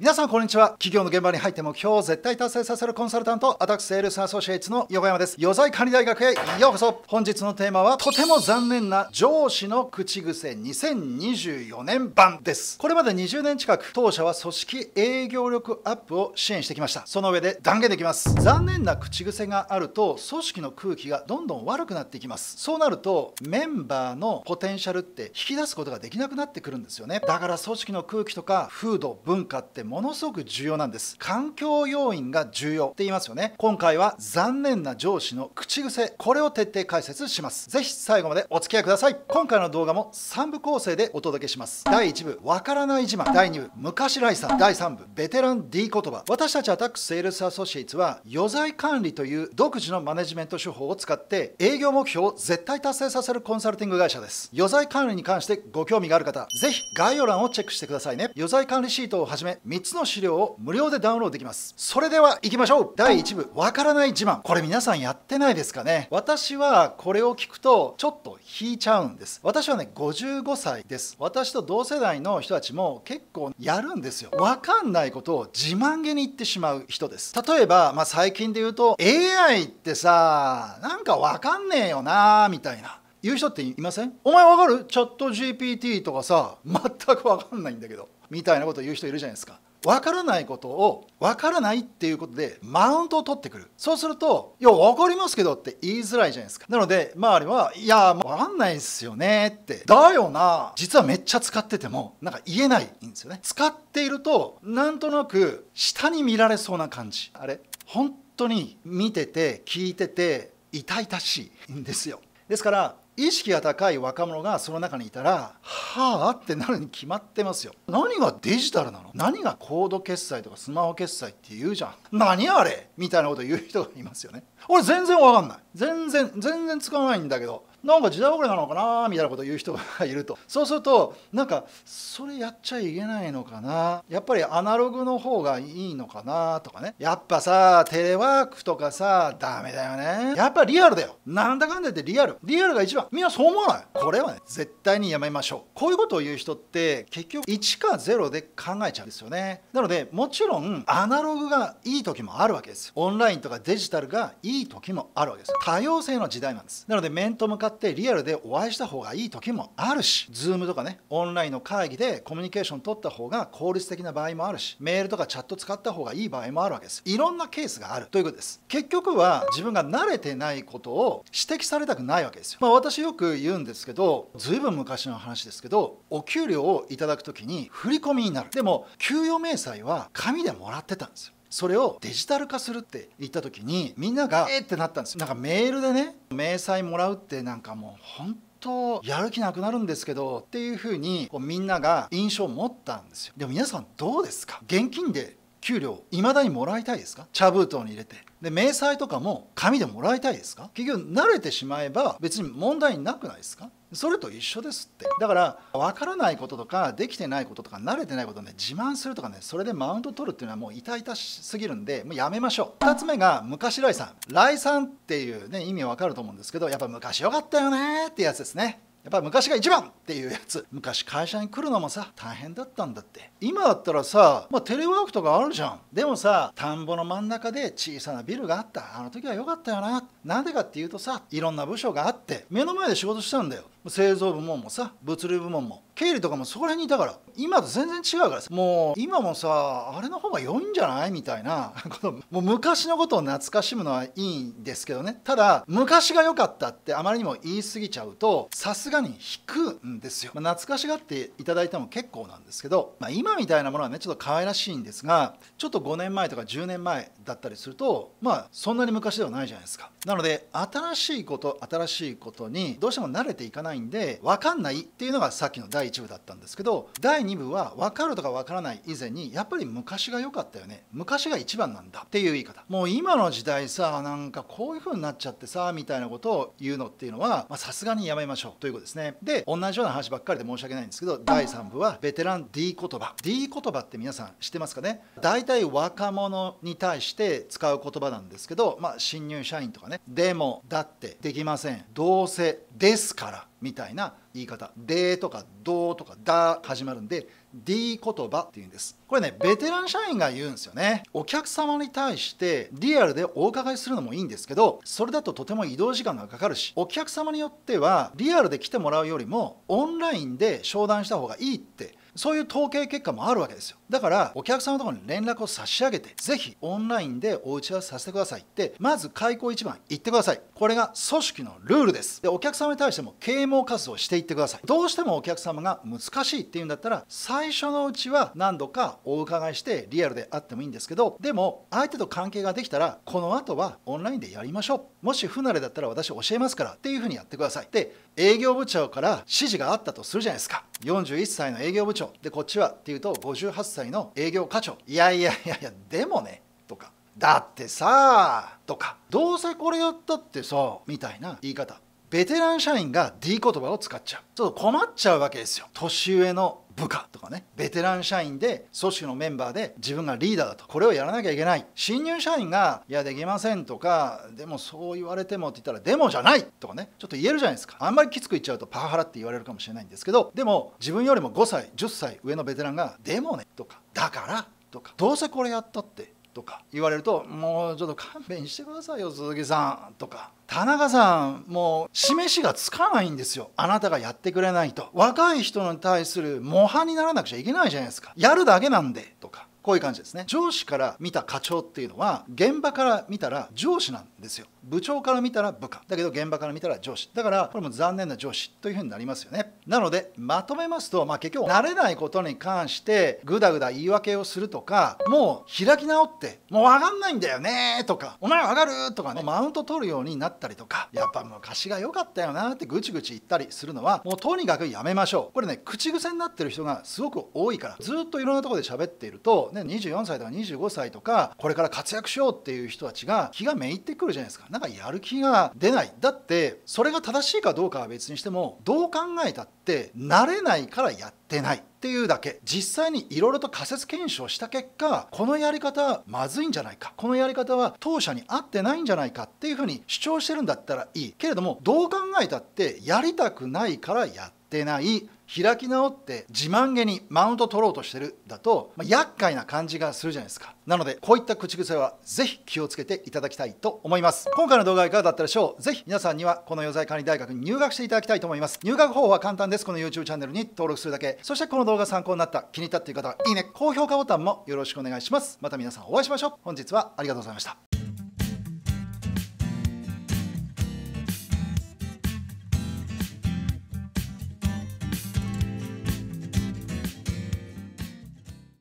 皆さんこんにちは企業の現場に入って目標を絶対達成させるコンサルタントアタックセールスアソシエイツの横山です余罪管理大学へようこそ本日のテーマはとても残念な上司の口癖2024年版ですこれまで20年近く当社は組織営業力アップを支援してきましたその上で断言できます残念な口癖があると組織の空気がどんどん悪くなっていきますそうなるとメンバーのポテンシャルって引き出すことができなくなってくるんですよねだから組織の空気とか風土文化ってものすごく重要なんです環境要因が重要って言いますよね今回は残念な上司の口癖これを徹底解説しますぜひ最後までお付き合いください今回の動画も3部構成でお届けします第1部わからない自慢第2部昔来さん第3部ベテラン D 言葉私たちアタックスセールスアソシエイツは余罪管理という独自のマネジメント手法を使って営業目標を絶対達成させるコンサルティング会社です余罪管理に関してご興味がある方ぜひ概要欄をチェックしてくださいね余罪管理シートをはじめ3つの資料を無料でダウンロードできますそれでは行きましょう第1部わからない自慢これ皆さんやってないですかね私はこれを聞くとちょっと引いちゃうんです私はね55歳です私と同世代の人たちも結構やるんですよわかんないことを自慢げに言ってしまう人です例えば、まあ、最近で言うと AI ってさなんかわかんねえよなみたいな言う人っていませんお前わかるチャット GPT とかさ全くわかんないんだけどみたいなこと言う人いるじゃないですか分からないことを分からないっていうことでマウントを取ってくるそうすると「いや分かりますけど」って言いづらいじゃないですかなので周りは「いや分かんないっすよね」って「だよな」実はめっちゃ使っててもなんか言えないんですよね使っているとなんとなく下に見られそうな感じあれ本当に見てて聞いてて痛々しいんですよですから意識が高い若者がその中にいたらはあってなるに決まってますよ何がデジタルなの何がコード決済とかスマホ決済って言うじゃん何あれみたいなこと言う人がいますよね俺全然わかんない全然全然使わないんだけどなんか時代遅れなのかなみたいなことを言う人がいると そうするとなんかそれやっちゃいけないのかなやっぱりアナログの方がいいのかなとかねやっぱさテレワークとかさダメだよねやっぱリアルだよなんだかんだ言ってリアルリアルが一番みんなそう思わないこれはね絶対にやめましょうこういうことを言う人って結局1か0で考えちゃうんですよねなのでもちろんアナログがいい時もあるわけですオンラインとかデジタルがいい時もあるわけです多様性の時代なんですなので面と向かってリアルでお会いした方がいい時もあるし Zoom とかねオンラインの会議でコミュニケーション取った方が効率的な場合もあるしメールとかチャット使った方がいい場合もあるわけですいろんなケースがあるということです結局は自分が慣れてないことを指摘されたくないわけですよまあ私よく言うんですけどずいぶん昔の話ですけどお給料をいただく時に振り込みになるでも給与明細は紙でもらってたんですよそれをデジタル化するって言った時にみんながえー、ってなったんですよなんかメールでね明細もらうってなんかもう本当やる気なくなるんですけどっていうふうにこうみんなが印象を持ったんですよでも皆さんどうですか現金で給料いまだにもらいたいですか茶封筒に入れてで明細とかも紙でもらいたいですか結局慣れてしまえば別に問題なくないですかそれと一緒ですってだから分からないこととかできてないこととか慣れてないことをね自慢するとかねそれでマウント取るっていうのはもう痛々しすぎるんでもうやめましょう2つ目が昔来さん来さんっていうね意味わかると思うんですけどやっぱ昔よかったよねってやつですねやっぱ昔が一番っていうやつ昔会社に来るのもさ大変だったんだって今だったらさ、まあ、テレワークとかあるじゃんでもさ田んぼの真ん中で小さなビルがあったあの時は良かったよななんでかっていうとさいろんな部署があって目の前で仕事したんだよ製造部門もさ物流部門も経理とかもそこら辺にいたから今と全然違うからさもう今もさあれの方が良いんじゃないみたいな こともう昔のことを懐かしむのはいいんですけどねただ昔が良かったってあまりにも言い過ぎちゃうとさすがに引くんですよ、まあ、懐かしがっていただいても結構なんですけど、まあ、今みたいなものはねちょっと可愛らしいんですがちょっと5年前とか10年前だったりするとまあそんなに昔ではないじゃないですかなので新しいこと新しいことにどうしても慣れていかないいんで分かんないっていうのがさっきの第1部だったんですけど第2部は分かるとか分からない以前にやっぱり昔が良かったよね昔が一番なんだっていう言い方もう今の時代さなんかこういう風になっちゃってさみたいなことを言うのっていうのはさすがにやめましょうということですねで同じような話ばっかりで申し訳ないんですけど第3部はベテラン D 言葉 D 言葉って皆さん知ってますかね大体若者に対して使う言葉なんですけどまあ新入社員とかねでもだってできませんどうせですからみたいな言い方でとかどうとかだ始まるんで D 言葉っていうんですこれねベテラン社員が言うんですよねお客様に対してリアルでお伺いするのもいいんですけどそれだととても移動時間がかかるしお客様によってはリアルで来てもらうよりもオンラインで商談した方がいいってそういう統計結果もあるわけですよだからお客様のところに連絡を差し上げてぜひオンラインでお打ち合わせさせてくださいってまず開口一番言ってくださいこれが組織のルールですでお客様に対しても啓蒙活動をしていってくださいどうしてもお客様が難しいっていうんだったら最初のうちは何度かお伺いしてリアルであってもいいんですけどでも相手と関係ができたらこの後はオンラインでやりましょうもし不慣れだったら私教えますからっていうふうにやってくださいで営業部長から指示があったとするじゃないですか41歳の営業部長でこっちはっていうと58歳の営業課長いやいやいやいやでもねとかだってさとかどうせこれやったってさみたいな言い方ベテラン社員が D 言葉を使っちゃうちょっと困っちゃうわけですよ年上の部下とかねベテラン社員で組織のメンバーで自分がリーダーだとこれをやらなきゃいけない新入社員が「いやできません」とか「でもそう言われても」って言ったら「でもじゃない!」とかねちょっと言えるじゃないですかあんまりきつく言っちゃうとパワハラって言われるかもしれないんですけどでも自分よりも5歳10歳上のベテランが「でもね」とか「だから」とか「どうせこれやったってとか言われるともうちょっと勘弁してくださいよ鈴木さんとか田中さんもう示しがつかないんですよあなたがやってくれないと若い人に対する模範にならなくちゃいけないじゃないですかやるだけなんでとかこういう感じですね上司から見た課長っていうのは現場から見たら上司なんですよ部長から見たら部下だけど現場から見たら上司だからこれも残念な上司というふうになりますよねなのでまとめますと、まあ、結局慣れないことに関してグダグダ言い訳をするとかもう開き直ってもう分かんないんだよねとかお前分かるとかねマウント取るようになったりとかやっぱ昔が良かったよなってぐちぐち言ったりするのはもうとにかくやめましょうこれね口癖になってる人がすごく多いからずっといろんなとこで喋っていると、ね、24歳とか25歳とかこれから活躍しようっていう人たちが気がめいってくるじゃないですかなんかやる気が出ないだってそれが正しいかどうかは別にしてもどう考えたって慣れないからやってないっていうだけ実際にいろいろと仮説検証した結果このやり方はまずいんじゃないかこのやり方は当社に合ってないんじゃないかっていうふうに主張してるんだったらいいけれどもどう考えたってやりたくないからやってない開き直って自慢げにマウント取ろうとしてるだと、まあ、厄介な感じがするじゃないですかなのでこういった口癖はぜひ気をつけていただきたいと思います今回の動画いかがだったでしょうぜひ皆さんにはこの余罪管理大学に入学していただきたいと思います入学方法は簡単ですこの YouTube チャンネルに登録するだけそしてこの動画参考になった気に入ったっていう方はいいね高評価ボタンもよろしくお願いしますまた皆さんお会いしましょう本日はありがとうございました